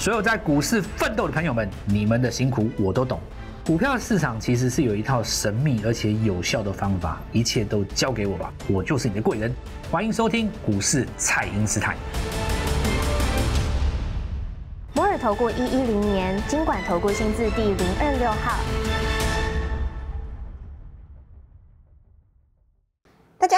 所有在股市奋斗的朋友们，你们的辛苦我都懂。股票市场其实是有一套神秘而且有效的方法，一切都交给我吧，我就是你的贵人。欢迎收听股市蔡英师太。摩尔投顾一一零年经管投顾新字第零二六号。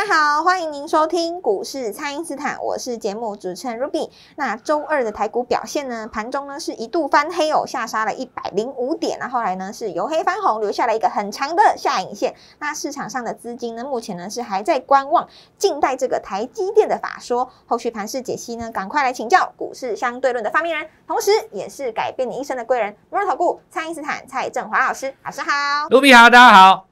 大家好，欢迎您收听股市蔡因斯坦，我是节目主持人 Ruby。那周二的台股表现呢？盘中呢是一度翻黑哦，下杀了一百零五点那后来呢是由黑翻红，留下了一个很长的下影线。那市场上的资金呢，目前呢是还在观望，静待这个台积电的法说。后续盘势解析呢，赶快来请教股市相对论的发明人，同时也是改变你一生的贵人——摩尔投顾蔡因斯坦蔡振华老师。老师好，Ruby 好，大家好。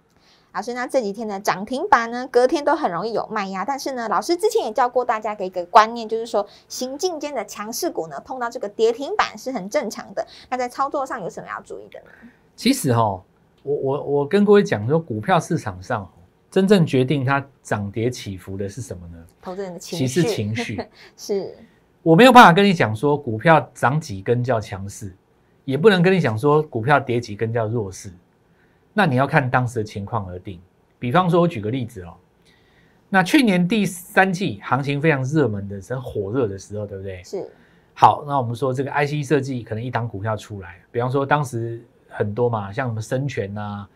老师，那这几天的涨停板呢？隔天都很容易有卖压。但是呢，老师之前也教过大家一个观念，就是说，行进间的强势股呢，碰到这个跌停板是很正常的。那在操作上有什么要注意的呢？其实哈，我我我跟各位讲说，股票市场上，真正决定它涨跌起伏的是什么呢？投资人的情绪，情 绪是。我没有办法跟你讲说，股票涨几根叫强势，也不能跟你讲说，股票跌几根叫弱势。那你要看当时的情况而定，比方说，我举个例子哦，那去年第三季行情非常热门的、很火热的时候，对不对？是。好，那我们说这个 IC 设计可能一档股票出来，比方说当时很多嘛，像什么深全呐，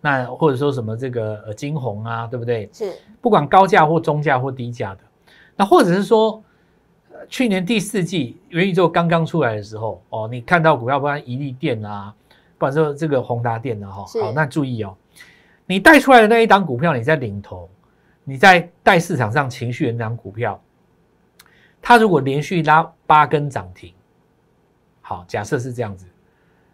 那或者说什么这个呃金弘啊，对不对？是。不管高价或中价或低价的，那或者是说，去年第四季元宇宙刚刚出来的时候，哦，你看到股票，不然一立电啊。不管说这个宏达电呢，哈，好，那注意哦，你带出来的那一档股票你在领头，你在带市场上情绪的那档股票，它如果连续拉八根涨停，好，假设是这样子，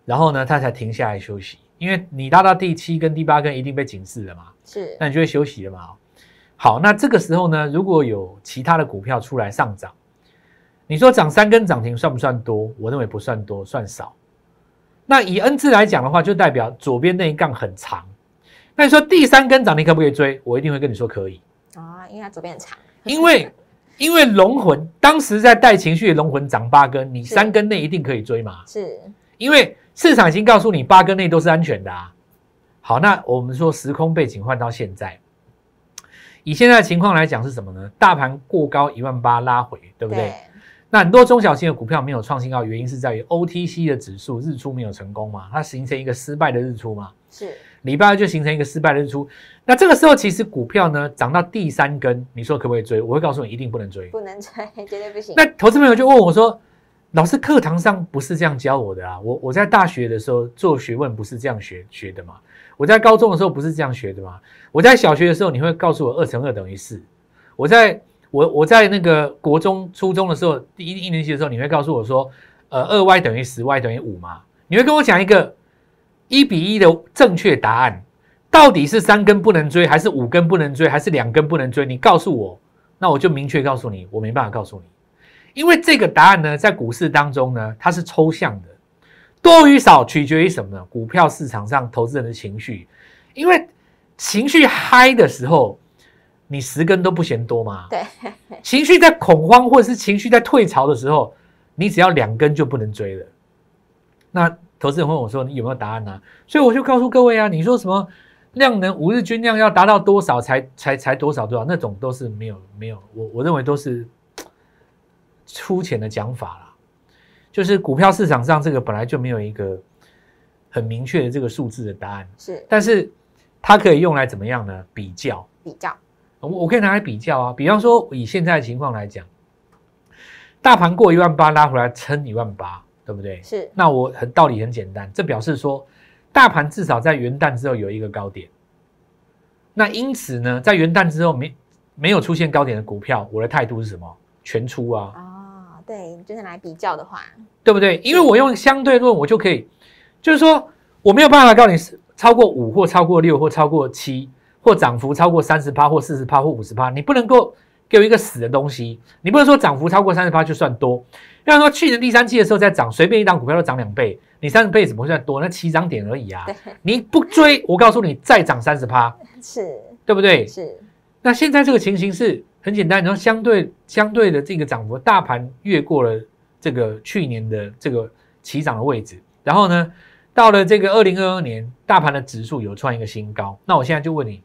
然后呢，它才停下来休息，因为你拉到第七根、第八根一定被警示了嘛，是，那你就会休息了嘛。好，那这个时候呢，如果有其他的股票出来上涨，你说涨三根涨停算不算多？我认为不算多，算少。那以 N 字来讲的话，就代表左边那一杠很长。那你说第三根涨停可不可以追？我一定会跟你说可以啊，因为它左边很长。因为，因为龙魂当时在带情绪，龙魂涨八根，你三根内一定可以追嘛？是，因为市场已经告诉你八根内都是安全的啊。好，那我们说时空背景换到现在，以现在情况来讲是什么呢？大盘过高一万八拉回，对不对？那很多中小型的股票没有创新高，原因是在于 OTC 的指数日出没有成功嘛？它形成一个失败的日出嘛？是，礼拜二就形成一个失败的日出。那这个时候其实股票呢涨到第三根，你说可不可以追？我会告诉你，一定不能追，不能追，绝对不行。那投资朋友就问我说：“老师，课堂上不是这样教我的啊？我我在大学的时候做学问不是这样学学的吗？我在高中的时候不是这样学的吗？我在小学的时候你会告诉我二乘二等于四，我在。”我我在那个国中初中的时候，第一一年级的时候，你会告诉我说，呃，二 y 等于十 y 等于五嘛？你会跟我讲一个一比一的正确答案，到底是三根不能追，还是五根不能追，还是两根不能追？你告诉我，那我就明确告诉你，我没办法告诉你，因为这个答案呢，在股市当中呢，它是抽象的，多与少取决于什么呢？股票市场上投资人的情绪，因为情绪嗨的时候。你十根都不嫌多嘛？对，情绪在恐慌或者是情绪在退潮的时候，你只要两根就不能追了。那投资人问我说：“你有没有答案呢？”所以我就告诉各位啊，你说什么量能五日均量要达到多少才才才多少多少，那种都是没有没有，我我认为都是粗浅的讲法啦。就是股票市场上这个本来就没有一个很明确的这个数字的答案，是，但是它可以用来怎么样呢？比较，比较。我我可以拿来比较啊，比方说以现在的情况来讲，大盘过一万八拉回来撑一万八，对不对？是。那我很道理很简单，这表示说，大盘至少在元旦之后有一个高点。那因此呢，在元旦之后没没有出现高点的股票，我的态度是什么？全出啊。啊，对，就是来比较的话，对不对？因为我用相对论，我就可以，就是说我没有办法告诉你超过五或超过六或超过七。或涨幅超过三十趴或四十趴或五十趴，你不能够给我一个死的东西。你不能说涨幅超过三十趴就算多。要说去年第三季的时候在涨，随便一档股票都涨两倍，你三十倍怎么算多？那起涨点而已啊。你不追，我告诉你，再涨三十趴，是对不对？是。那现在这个情形是很简单，你说相对相对的这个涨幅，大盘越过了这个去年的这个起涨的位置，然后呢，到了这个二零二二年，大盘的指数有创一个新高。那我现在就问你。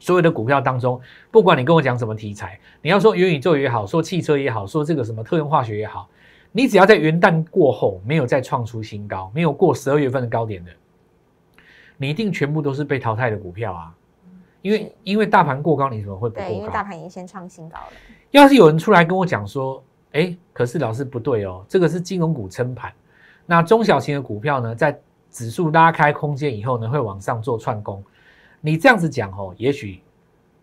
所有的股票当中，不管你跟我讲什么题材，你要说元宇宙也好，说汽车也好，说这个什么特用化学也好，你只要在元旦过后没有再创出新高，没有过十二月份的高点的，你一定全部都是被淘汰的股票啊。因为因为大盘过高，你怎么会不过高？因为大盘已经先创新高了。要是有人出来跟我讲说，哎，可是老师不对哦，这个是金融股撑盘，那中小型的股票呢，在指数拉开空间以后呢，会往上做串攻。你这样子讲哦，也许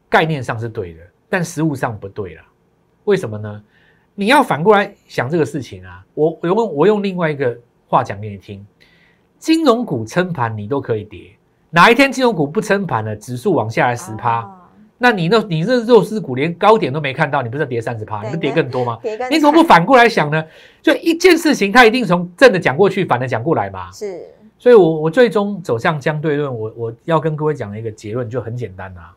概念上是对的，但实物上不对了。为什么呢？你要反过来想这个事情啊。我用我用另外一个话讲给你听：金融股撑盘，你都可以跌。哪一天金融股不撑盘了，指数往下来十趴，那你那你这肉丝股，连高点都没看到，你不是跌三十趴，你是跌更多吗？你怎么不反过来想呢？就一件事情，它一定从正的讲过去，反的讲过来嘛。是。所以，我我最终走向相对论。我我要跟各位讲的一个结论就很简单啦。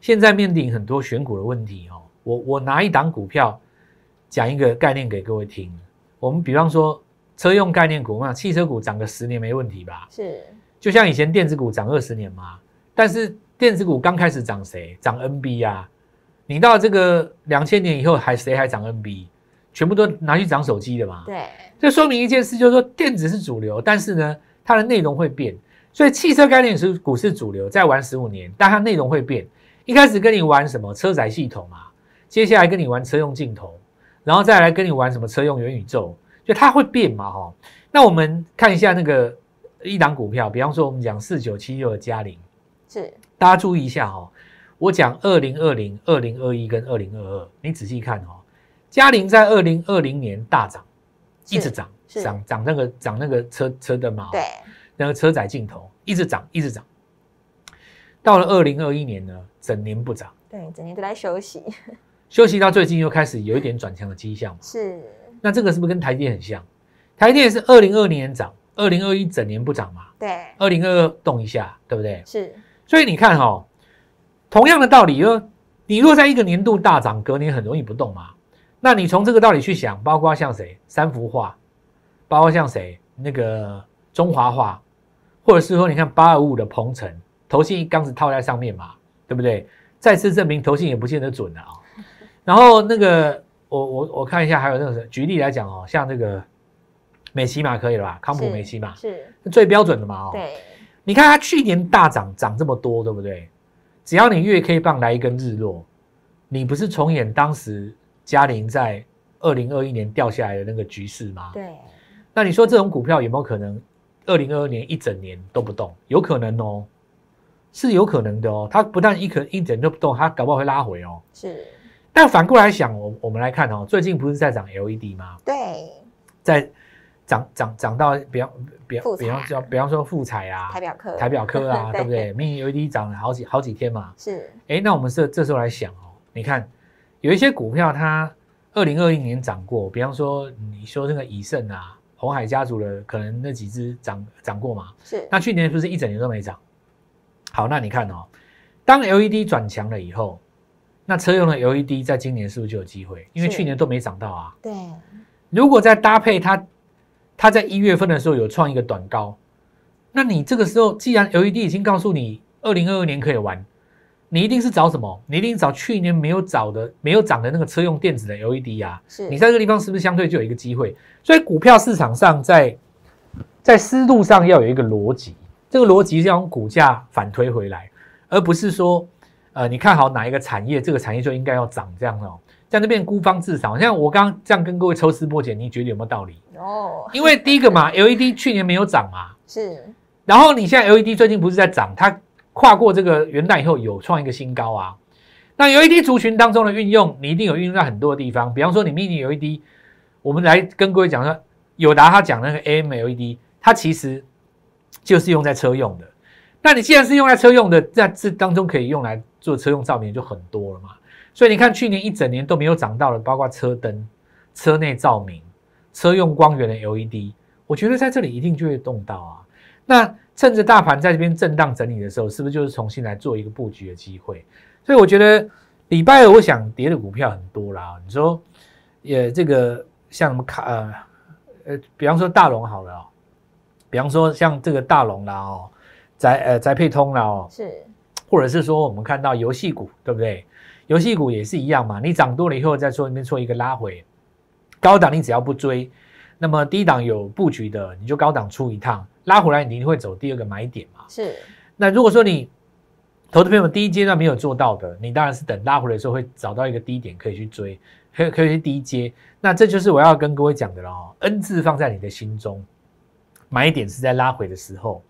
现在面临很多选股的问题哦。我我拿一档股票讲一个概念给各位听。我们比方说车用概念股，嘛，汽车股涨个十年没问题吧？是。就像以前电子股涨二十年嘛，但是电子股刚开始涨谁？涨 NB 呀？你到这个两千年以后还谁还涨 NB？全部都拿去涨手机的嘛？对，这说明一件事，就是说电子是主流，但是呢，它的内容会变。所以汽车概念是股市主流，再玩十五年，但它内容会变。一开始跟你玩什么车载系统啊，接下来跟你玩车用镜头，然后再来跟你玩什么车用元宇宙，就它会变嘛？哈，那我们看一下那个一档股票，比方说我们讲四九七六的嘉陵，是大家注意一下哈。我讲二零二零、二零二一跟二零二二，你仔细看哦。嘉陵在二零二零年大涨，一直涨，涨涨那个涨那个车车的嘛，对，那个车载镜头一直涨，一直涨。到了二零二一年呢，整年不涨，对，整年都在休息，休息到最近又开始有一点转强的迹象嘛。是，那这个是不是跟台电很像？台电是二零二零年涨，二零二一整年不涨嘛，对，二零二二动一下，对不对？是，所以你看哈，同样的道理哟，你若在一个年度大涨，隔年很容易不动嘛。那你从这个道理去想，包括像谁三幅画，包括像谁那个中华画，或者是说，你看八二五五的鹏程投信一杠子套在上面嘛，对不对？再次证明投信也不见得准了啊。然后那个我我我看一下，还有那个举例来讲哦，像这个美琪玛可以了吧？康普美琪玛是最标准的嘛哦。对，你看它去年大涨涨这么多，对不对？只要你月 K 棒来一根日落，你不是重演当时？嘉玲在二零二一年掉下来的那个局势吗？对。那你说这种股票有没有可能二零二二年一整年都不动？有可能哦，是有可能的哦。它不但一可一整都不动，它搞不好会拉回哦。是。但反过来想，我我们来看哦，最近不是在涨 LED 吗？对。在涨涨涨到比方比比方比方说富彩啊，台表科台表科啊，对不对？mini LED 涨了好几好几天嘛。是。哎，那我们这这时候来想哦，你看。有一些股票它二零二一年涨过，比方说你说那个以盛啊、红海家族的，可能那几只涨涨过嘛？是。那去年不是一整年都没涨？好，那你看哦，当 LED 转强了以后，那车用的 LED 在今年是不是就有机会？因为去年都没涨到啊。对。如果再搭配它，它在一月份的时候有创一个短高，那你这个时候既然 LED 已经告诉你二零二二年可以玩。你一定是找什么？你一定找去年没有找的、没有涨的那个车用电子的 LED 啊。是你在这个地方是不是相对就有一个机会？所以股票市场上在在思路上要有一个逻辑，这个逻辑要用股价反推回来，而不是说，呃，你看好哪一个产业，这个产业就应该要涨这样哦。在那边孤芳自赏。像我刚刚这样跟各位抽丝剥茧，你觉得有没有道理？哦，因为第一个嘛，LED 去年没有涨嘛，是，然后你现在 LED 最近不是在涨，它。跨过这个元旦以后有创一个新高啊，那 l e d 族群当中的运用，你一定有运用在很多的地方，比方说你 m i 有 i l e d 我们来跟各位讲说，友达他讲那个 a m l e d 它其实就是用在车用的，那你既然是用在车用的，在这当中可以用来做车用照明就很多了嘛，所以你看去年一整年都没有涨到的，包括车灯、车内照明、车用光源的 LED，我觉得在这里一定就会动到啊。那趁着大盘在这边震荡整理的时候，是不是就是重新来做一个布局的机会？所以我觉得礼拜二我想跌的股票很多啦。你说也这个像什么卡呃呃，比方说大龙好了，哦，比方说像这个大龙啦哦，宅呃宅配通了哦，是，或者是说我们看到游戏股对不对？游戏股也是一样嘛，你涨多了以后再说，那边做一个拉回，高档你只要不追，那么低档有布局的你就高档出一趟。拉回来，你一定会走第二个买点嘛？是。那如果说你投资朋友第一阶段没有做到的，你当然是等拉回来的时候会找到一个低点可以去追，可可以去低阶。那这就是我要跟各位讲的了。N 字放在你的心中，买点是在拉回的时候，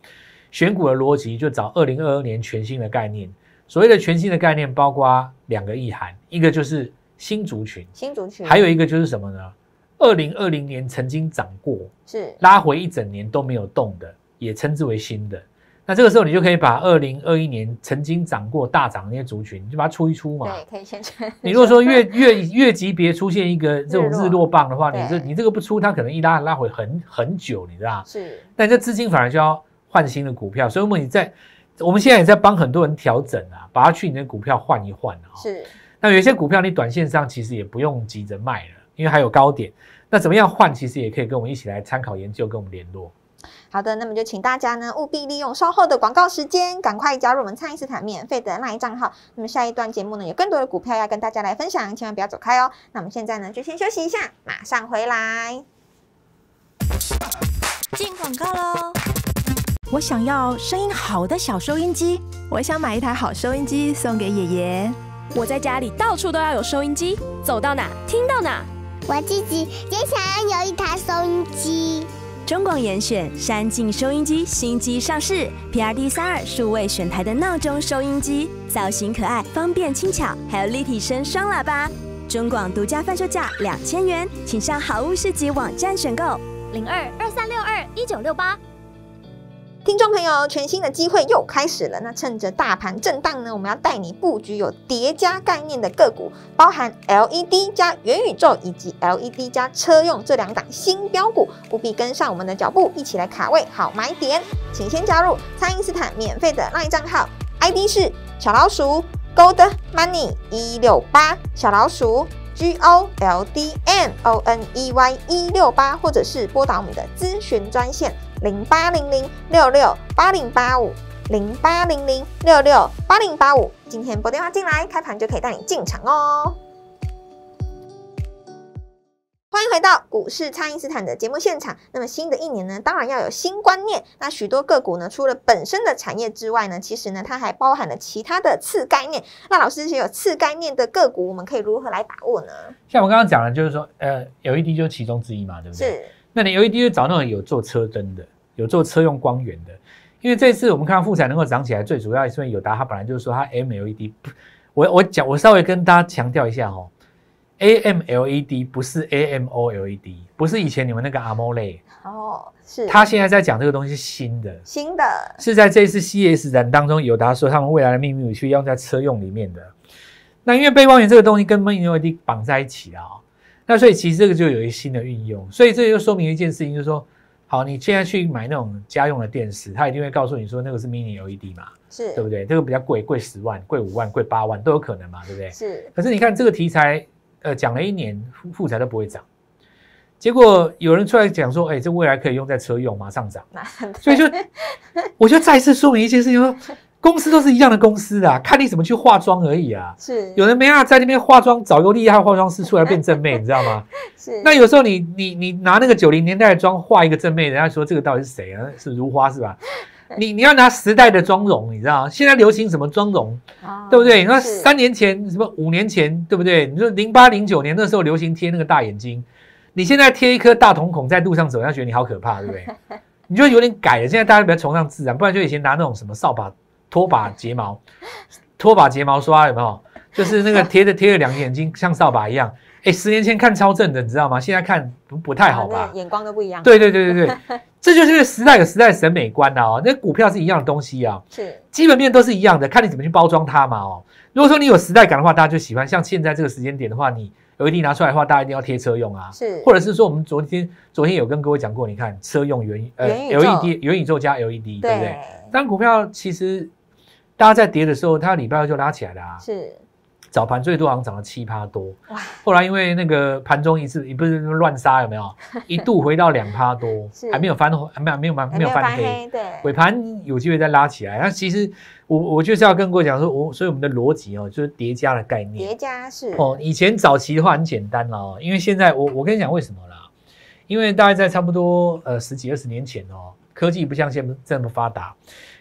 选股的逻辑就找二零二二年全新的概念。所谓的全新的概念，包括两个意涵，一个就是新族群，新族群，还有一个就是什么呢？二零二零年曾经涨过，是拉回一整年都没有动的，也称之为新的。那这个时候你就可以把二零二一年曾经涨过大涨的那些族群，你就把它出一出嘛。对，可以先出。你如果说越 越越级别出现一个这种日落棒的话，你这你这个不出，它可能一拉拉回很很久，你知道是。那这资金反而就要换新的股票，所以我们也在我们现在也在帮很多人调整啊，把它去年的股票换一换啊。是。那有些股票你短线上其实也不用急着卖了。因为还有高点，那怎么样换？其实也可以跟我们一起来参考研究，跟我们联络。好的，那么就请大家呢务必利用稍后的广告时间，赶快加入我们灿英斯坦免费的那一账号。那么下一段节目呢，有更多的股票要跟大家来分享，千万不要走开哦。那我们现在呢就先休息一下，马上回来。进广告喽！我想要声音好的小收音机，我想买一台好收音机送给爷爷。我在家里到处都要有收音机，走到哪听到哪。我自己也想要有一台收音机。中广严选山境收音机新机上市，P R D 三二数位选台的闹钟收音机，造型可爱，方便轻巧，还有立体声双喇叭。中广独家贩售价两千元，请上好物市集网站选购零二二三六二一九六八。听众朋友，全新的机会又开始了。那趁着大盘震荡呢，我们要带你布局有叠加概念的个股，包含 LED 加元宇宙以及 LED 加车用这两档新标股，务必跟上我们的脚步，一起来卡位好买点。请先加入“爱因斯坦”免费的 LINE 账号，ID 是小老鼠 Gold Money 一六八小老鼠。G O L D N O N E Y 一六八，或者是拨打我们的咨询专线零八零零六六八零八五零八零零六六八零八五。今天拨电话进来，开盘就可以带你进场哦。欢迎回到股市，查因斯坦的节目现场。那么新的一年呢，当然要有新观念。那许多个股呢，除了本身的产业之外呢，其实呢，它还包含了其他的次概念。那老师，这些有次概念的个股，我们可以如何来把握呢？像我刚刚讲的，就是说，呃，LED 就是其中之一嘛，对不对？是。那你 LED 就找那种有做车灯的，有做车用光源的，因为这次我们看到富彩能够涨起来，最主要是因为友达，它本来就是说它 m l e d 我我讲，我稍微跟大家强调一下哦。A M L E D 不是 A M O L E D，不是以前你们那个 AMOLED。哦，是。他现在在讲这个东西新的，新的是在这次 C S 展当中，友达说他们未来的秘密武器用在车用里面的。那因为背光源这个东西跟 Mini LED 绑在一起啊，那所以其实这个就有一新的运用。所以这就说明一件事情，就是说，好，你现在去买那种家用的电视，他一定会告诉你说那个是 Mini LED 嘛，是对不对？这个比较贵，贵十万、贵五万、贵八万都有可能嘛，对不对？是。可是你看这个题材。呃，讲了一年，富富都不会涨，结果有人出来讲说，哎，这未来可以用在车用，马上涨，所以就我就再次说明一件事情，说 公司都是一样的公司啊，看你怎么去化妆而已啊。是，有人没啊，在那边化妆找个厉害化妆师出来变正妹，你知道吗？是。那有时候你你你拿那个九零年代的妆画一个正妹，人家说这个到底是谁啊？是如花是吧？你你要拿时代的妆容，你知道现在流行什么妆容，对不对？你三年前、什么五年前，对不对？你说零八零九年那时候流行贴那个大眼睛，你现在贴一颗大瞳孔在路上走，人家觉得你好可怕，对不对？你就有点改了。现在大家比较崇尚自然，不然就以前拿那种什么扫把、拖把睫毛，拖把睫毛刷有没有？就是那个 贴着贴着两个眼睛像扫把一样。哎，十年前看超正的，你知道吗？现在看不不太好吧？眼光都不一样。对对对对对，这就是时代和时代审美观呐！哦，那股票是一样的东西啊，是，基本面都是一样的，看你怎么去包装它嘛！哦，如果说你有时代感的话，大家就喜欢。像现在这个时间点的话，你 LED 拿出来的话，大家一定要贴车用啊。是，或者是说，我们昨天昨天有跟各位讲过，你看车用元呃 LED 元宇宙加 LED，对不对？当股票其实大家在跌的时候，它礼拜二就拉起来了。啊。是。早盘最多好像涨了七趴多，后来因为那个盘中一次也不是乱杀有没有？一度回到两趴多，还没有翻红，没有没有翻没有翻黑，对。尾盘有机会再拉起来。那其实我我就是要跟各位讲说，我所以我们的逻辑哦，就是叠加的概念。叠加是哦，以前早期的话很简单了哦，因为现在我我跟你讲为什么啦？因为大概在差不多呃十几二十年前哦，科技不像现在这么发达，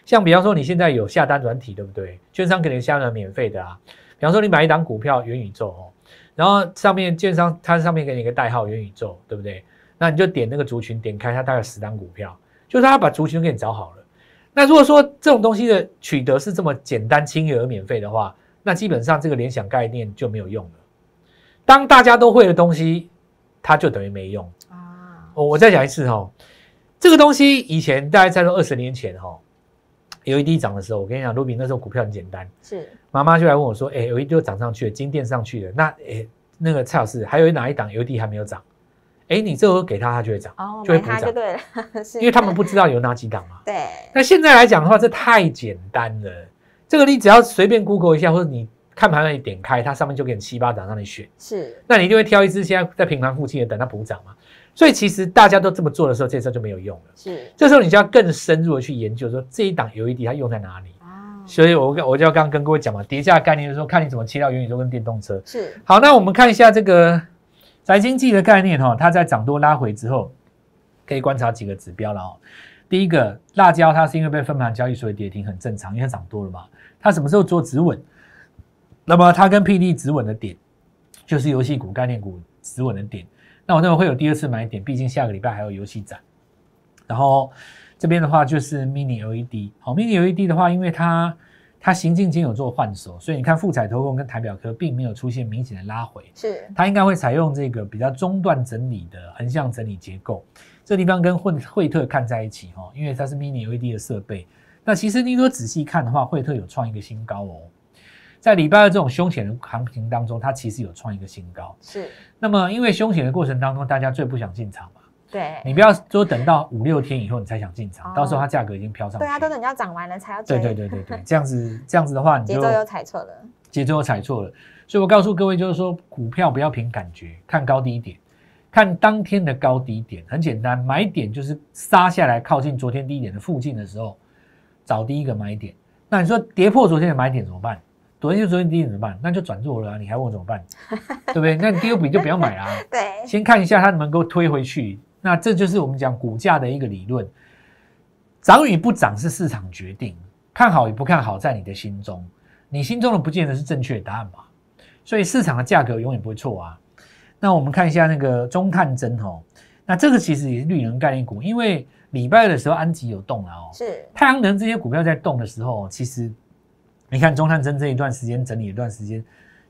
像比方说你现在有下单软体对不对？券商可能下单免费的啊。比方说，你买一档股票元宇宙哦，然后上面券商它上面给你一个代号元宇宙，对不对？那你就点那个族群，点开它大概十档股票，就是它把族群给你找好了。那如果说这种东西的取得是这么简单、轻而免费的话，那基本上这个联想概念就没有用了。当大家都会的东西，它就等于没用啊！我我再讲一次哈，这个东西以前大概在说二十年前哈。U 一 d 涨的时候，我跟你讲，卢比那时候股票很简单，是妈妈就来问我说：“哎，有一跌涨上去了，金店上去了，那哎那个蔡老师还有哪一档有 d 还没有涨？哎，你这候给他，他就会涨，就会补涨，对了，因为他们不知道有哪几档嘛。对。那现在来讲的话，这太简单了，这个你只要随便 Google 一下，或者你看盘那里点开，它上面就给你七八档让你选，是，那你就会挑一只现在在平盘附近的，等它补涨嘛。所以其实大家都这么做的时候，这时候就没有用了。是，这时候你就要更深入的去研究，说这一档 l 一 d 它用在哪里。啊，所以我我就要刚跟各位讲嘛，叠加概念就是说看你怎么切到元宇宙跟电动车。是，好，那我们看一下这个宅经济的概念哈，它在涨多拉回之后，可以观察几个指标了哦。第一个，辣椒它是因为被分盘交易，所以跌停很正常，因为它涨多了嘛。它什么时候做止稳？那么它跟 PD 止稳的点，就是游戏股概念股止稳的点。那我认为会有第二次买点，毕竟下个礼拜还有游戏展。然后这边的话就是 Mini LED，好，Mini LED 的话，因为它它行进间有做换手，所以你看富彩、投控跟台表科并没有出现明显的拉回，是它应该会采用这个比较中段整理的横向整理结构。这地方跟惠惠特看在一起哈，因为它是 Mini LED 的设备。那其实你如果仔细看的话，惠特有创一个新高哦。在礼拜二这种凶险的行情当中，它其实有创一个新高。是，那么因为凶险的过程当中，大家最不想进场嘛。对，你不要说等到五六天以后你才想进场，到时候它价格已经飘上去了。对啊，都等要涨完了才要。对对对对对，这样子这样子的话，你就节奏又踩错了。节奏又踩错了，所以我告诉各位，就是说股票不要凭感觉，看高低点，看当天的高低点，很简单，买点就是杀下来靠近昨天低点的附近的时候，找第一个买点。那你说跌破昨天的买点怎么办？昨天就昨天低，怎么办？那就转弱了啊！你还问我怎么办，对不对？那你第二笔就不要买啊！对，先看一下它能不能够推回去。那这就是我们讲股价的一个理论，涨与不涨是市场决定，看好与不看好在你的心中，你心中的不见得是正确答案嘛？所以市场的价格永远不会错啊！那我们看一下那个中探针哦，那这个其实也是绿能概念股，因为礼拜二的时候安吉有动了哦，是太阳能这些股票在动的时候，其实。你看中探针这一段时间整理一段时间，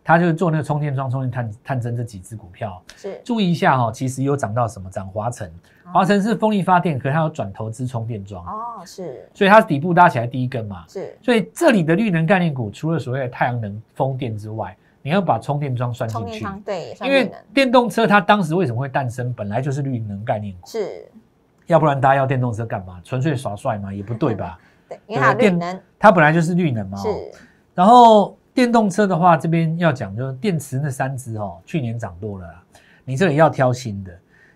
他就做那个充电桩、充电探探针这几只股票，是注意一下哈，其实有涨到什么？涨华晨，华晨是风力发电，可是它有转投资充电桩哦，是，所以它底部搭起来第一根嘛，是，所以这里的绿能概念股除了所谓的太阳能、风电之外，你要把充电桩算进去，对，因为电动车它当时为什么会诞生，本来就是绿能概念股，是，要不然大家要电动车干嘛？纯粹耍帅嘛，也不对吧？你好，绿能，它本来就是绿能嘛。是。然后电动车的话，这边要讲就是电池那三只哦，去年涨多了，啦，你这里要挑新的。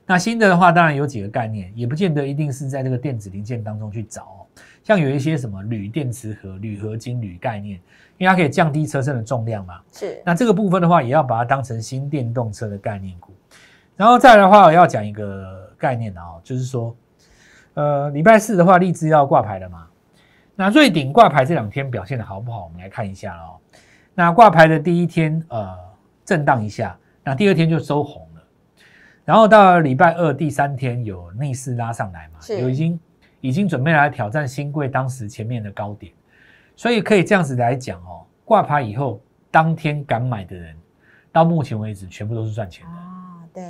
那新的的话，当然有几个概念，也不见得一定是在这个电子零件当中去找，哦，像有一些什么铝电池盒、铝合金铝概念，因为它可以降低车身的重量嘛。是。那这个部分的话，也要把它当成新电动车的概念股。然后再来的话，我要讲一个概念的哦，就是说，呃，礼拜四的话，立枝要挂牌了嘛。那瑞鼎挂牌这两天表现的好不好？我们来看一下哦。那挂牌的第一天，呃，震荡一下，那第二天就收红了。然后到礼拜二第三天，有逆势拉上来嘛？有已经已经准备来挑战新贵当时前面的高点，所以可以这样子来讲哦。挂牌以后，当天敢买的人，到目前为止全部都是赚钱的啊。对。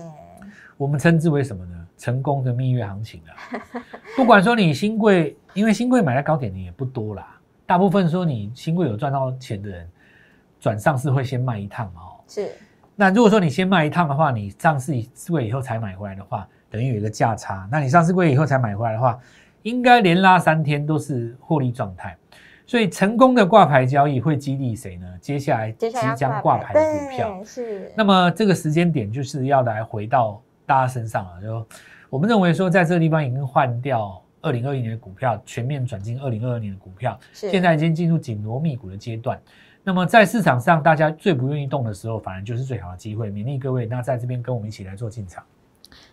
我们称之为什么呢？成功的蜜月行情了，不管说你新贵，因为新贵买在高点的也不多啦，大部分说你新贵有赚到钱的人，转上市会先卖一趟嘛？哦，是。那如果说你先卖一趟的话，你上市贵以后才买回来的话，等于有一个价差。那你上市贵以后才买回来的话，应该连拉三天都是获利状态。所以成功的挂牌交易会激励谁呢？接下来即将挂牌的股票是。那么这个时间点就是要来回到。大家身上了，就我们认为说，在这个地方已经换掉二零二一年的股票，全面转进二零二二年的股票，现在已经进入紧锣密鼓的阶段。那么在市场上，大家最不愿意动的时候，反而就是最好的机会。勉励各位，那在这边跟我们一起来做进场。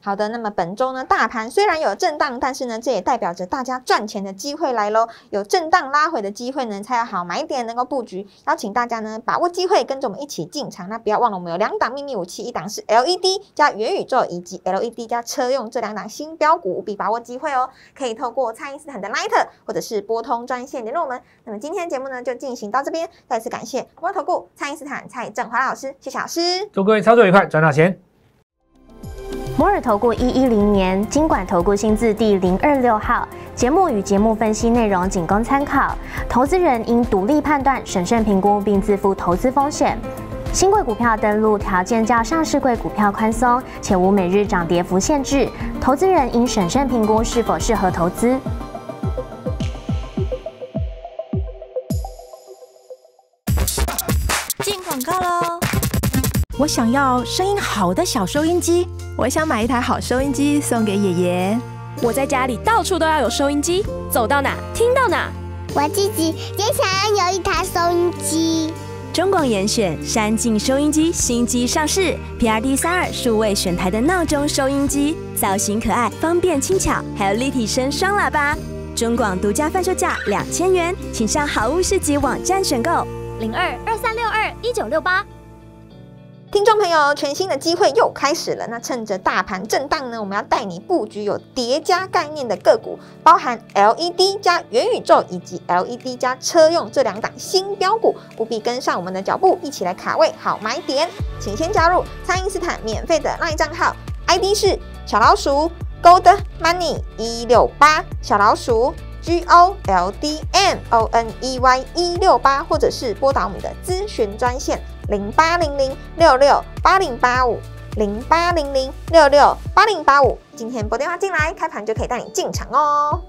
好的，那么本周呢，大盘虽然有震荡，但是呢，这也代表着大家赚钱的机会来喽。有震荡拉回的机会呢，才有好买点能够布局。邀请大家呢，把握机会，跟着我们一起进场。那不要忘了，我们有两档秘密武器，一档是 LED 加元宇宙，以及 LED 加车用这两档新标股，务必把握机会哦。可以透过蔡英斯坦的 Line，或者是拨通专线联络我们。那么今天的节目呢，就进行到这边，再次感谢国投顾蔡英斯坦蔡振华老师，谢谢老师。祝各位操作愉快，赚到钱。摩尔投顾一一零年经管投顾新字第零二六号节目与节目分析内容仅供参考，投资人应独立判断、审慎评估并自负投资风险。新贵股票登录条件较上市贵股票宽松，且无每日涨跌幅限制，投资人应审慎评估是否适合投资。我想要声音好的小收音机。我想买一台好收音机送给爷爷。我在家里到处都要有收音机，走到哪听到哪。我自己也想要有一台收音机。中广严选山境收音机新机上市，P R D 三二数位选台的闹钟收音机，造型可爱，方便轻巧，还有立体声双喇叭。中广独家贩售价两千元，请上好物市集网站选购零二二三六二一九六八。听众朋友，全新的机会又开始了。那趁着大盘震荡呢，我们要带你布局有叠加概念的个股，包含 LED 加元宇宙以及 LED 加车用这两档新标股，务必跟上我们的脚步，一起来卡位好买点。请先加入“爱因斯坦”免费的 LINE 账号，ID 是小老鼠 Gold Money 一六八，小老鼠 G O L D M O N E Y 一六八，或者是拨打我们的咨询专线。零八零零六六八零八五，零八零零六六八零八五，今天拨电话进来，开盘就可以带你进场哦。